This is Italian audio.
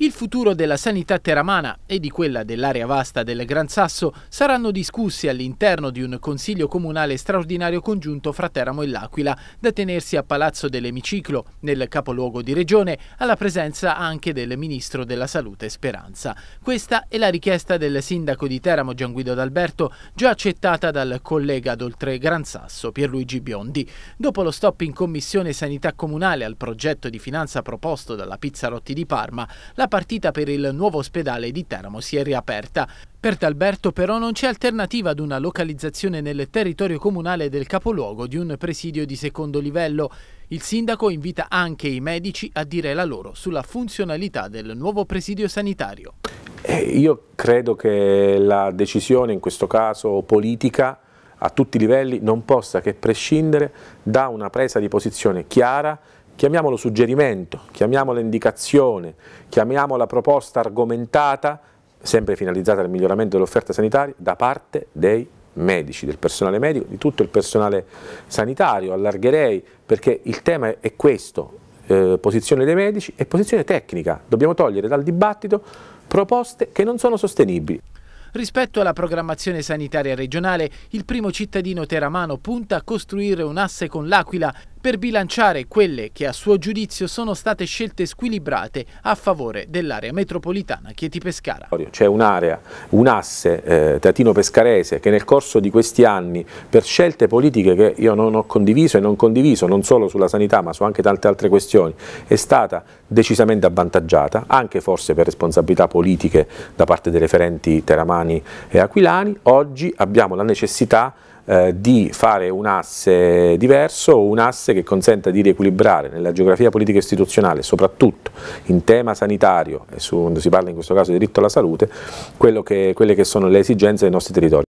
Il futuro della sanità teramana e di quella dell'area vasta del Gran Sasso saranno discussi all'interno di un consiglio comunale straordinario congiunto fra Teramo e L'Aquila, da tenersi a Palazzo dell'Emiciclo, nel capoluogo di regione, alla presenza anche del Ministro della Salute Speranza. Questa è la richiesta del sindaco di Teramo Gianguido D'Alberto, già accettata dal collega d'Oltre Gran Sasso Pierluigi Biondi. Dopo lo stop in Commissione Sanità Comunale al progetto di finanza proposto dalla Pizzarotti di Parma, la partita per il nuovo ospedale di Teramo si è riaperta. Per Talberto però non c'è alternativa ad una localizzazione nel territorio comunale del capoluogo di un presidio di secondo livello. Il sindaco invita anche i medici a dire la loro sulla funzionalità del nuovo presidio sanitario. Eh, io credo che la decisione, in questo caso politica, a tutti i livelli non possa che prescindere da una presa di posizione chiara chiamiamolo suggerimento, chiamiamolo indicazione, chiamiamola proposta argomentata, sempre finalizzata al miglioramento dell'offerta sanitaria, da parte dei medici, del personale medico, di tutto il personale sanitario, allargherei, perché il tema è questo, eh, posizione dei medici e posizione tecnica, dobbiamo togliere dal dibattito proposte che non sono sostenibili. Rispetto alla programmazione sanitaria regionale, il primo cittadino teramano punta a costruire un asse con l'Aquila per bilanciare quelle che a suo giudizio sono state scelte squilibrate a favore dell'area metropolitana Chieti-Pescara. C'è un'area, un asse eh, teatino-pescarese che nel corso di questi anni per scelte politiche che io non ho condiviso e non condiviso non solo sulla sanità ma su anche tante altre questioni è stata decisamente avvantaggiata anche forse per responsabilità politiche da parte dei referenti teramani e aquilani. Oggi abbiamo la necessità eh, di fare un asse diverso, un asse che consenta di riequilibrare nella geografia politica istituzionale, soprattutto in tema sanitario, e su, si parla in questo caso di diritto alla salute, che, quelle che sono le esigenze dei nostri territori.